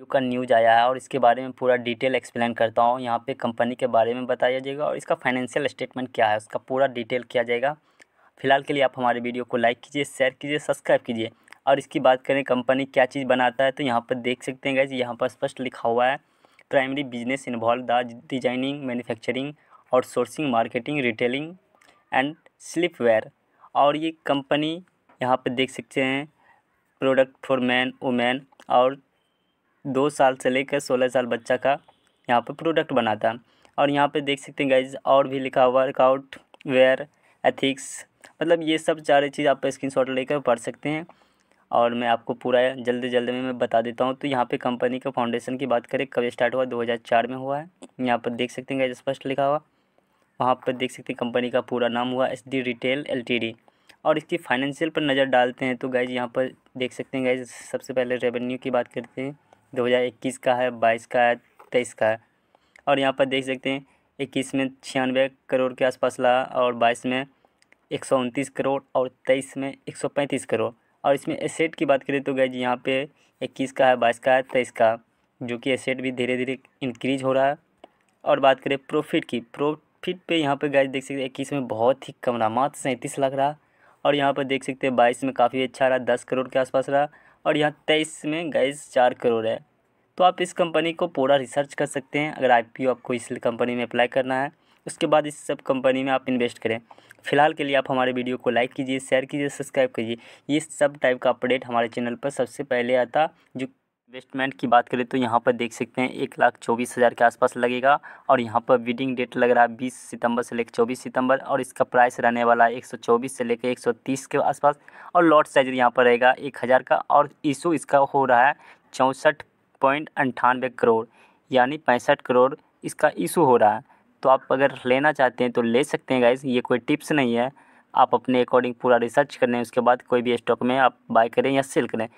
you का news आया है और इसके बारे में पूरा डिटेल एक्सप्लेन करता हूँ यहाँ पे कंपनी के बारे में बताया जाएगा और इसका फाइनेंशियल स्टेटमेंट क्या है उसका पूरा डिटेल किया जाएगा फिलहाल के लिए आप हमारे वीडियो को लाइक कीजिए शेयर कीजिए सब्सक्राइब कीजिए और इसकी बात करें कंपनी क्या चीज़ बनाता है तो यहाँ पर देख सकते हैं गाइज यहाँ पर स्पष्ट लिखा हुआ है primary business involve the designing manufacturing और sourcing marketing retailing and sleepwear और ये कंपनी यहाँ पर देख सकते हैं प्रोडक्ट फॉर मैन वुमेन और दो साल से लेकर सोलह साल बच्चा का यहाँ पर प्रोडक्ट बनाता और यहाँ पर देख सकते हैं गाइज और भी लिखा हुआ वर्कआउट वेयर एथिक्स मतलब ये सब सारी चीज़ आप स्क्रीन शॉट लेकर पढ़ सकते हैं और मैं आपको पूरा जल्दी जल्दी में मैं बता देता हूँ तो यहाँ पे कंपनी का फाउंडेशन की बात करें कब स्टार्ट हुआ 2004 में हुआ है यहाँ पर देख सकते हैं स्पष्ट लिखा हुआ वहाँ पर देख सकते हैं कंपनी का पूरा नाम हुआ एस डी रिटेल एल और इसकी फाइनेंशियल पर नज़र डालते हैं तो गाइज यहाँ पर देख सकते हैं गाइज़ सबसे पहले रेवेन्यू की बात करते हैं दो हज़ार इक्कीस का है बाईस का है तेईस का है और यहाँ पर देख सकते हैं इक्कीस में छियानवे करोड़ के आसपास रहा और बाईस में एक सौ उनतीस करोड़ और तेईस में एक सौ पैंतीस करोड़ और इसमें एसेट की बात करें तो गए यहाँ पर इक्कीस का है बाईस का है तेईस का जो कि एसेट भी धीरे धीरे इंक्रीज हो रहा है और बात करें प्रॉफिट की प्रॉफिट पे यहाँ पे गए देख सकते हैं इक्कीस में बहुत ही कम रहा मात्र सैंतीस लाख रहा और यहाँ पर देख सकते हैं बाईस में काफ़ी अच्छा रहा दस करोड़ के आसपास रहा और यहाँ तेईस में गैस चार करोड़ है तो आप इस कंपनी को पूरा रिसर्च कर सकते हैं अगर आई आपको इस कंपनी में अप्लाई करना है उसके बाद इस सब कंपनी में आप इन्वेस्ट करें फिलहाल के लिए आप हमारे वीडियो को लाइक कीजिए शेयर कीजिए सब्सक्राइब कीजिए ये सब टाइप का अपडेट हमारे चैनल पर सबसे पहले आता जो इन्वेस्टमेंट की बात करें तो यहाँ पर देख सकते हैं एक लाख चौबीस हज़ार के आसपास लगेगा और यहाँ पर बिडिंग डेट लग रहा है बीस सितंबर से लेकर चौबीस सितंबर और इसका प्राइस रहने वाला है एक सौ चौबीस से लेकर एक सौ तीस के आसपास और लॉट साइज यहाँ पर रहेगा एक हज़ार का और इशू इसका हो रहा है चौंसठ पॉइंट अंठानवे करोड़ यानी पैंसठ करोड़ इसका इशू हो रहा है तो आप अगर लेना चाहते हैं तो ले सकते हैं गाइज ये कोई टिप्स नहीं है आप अपने अकॉर्डिंग पूरा रिसर्च करें उसके बाद कोई भी स्टॉक में आप बाय करें या सेल करें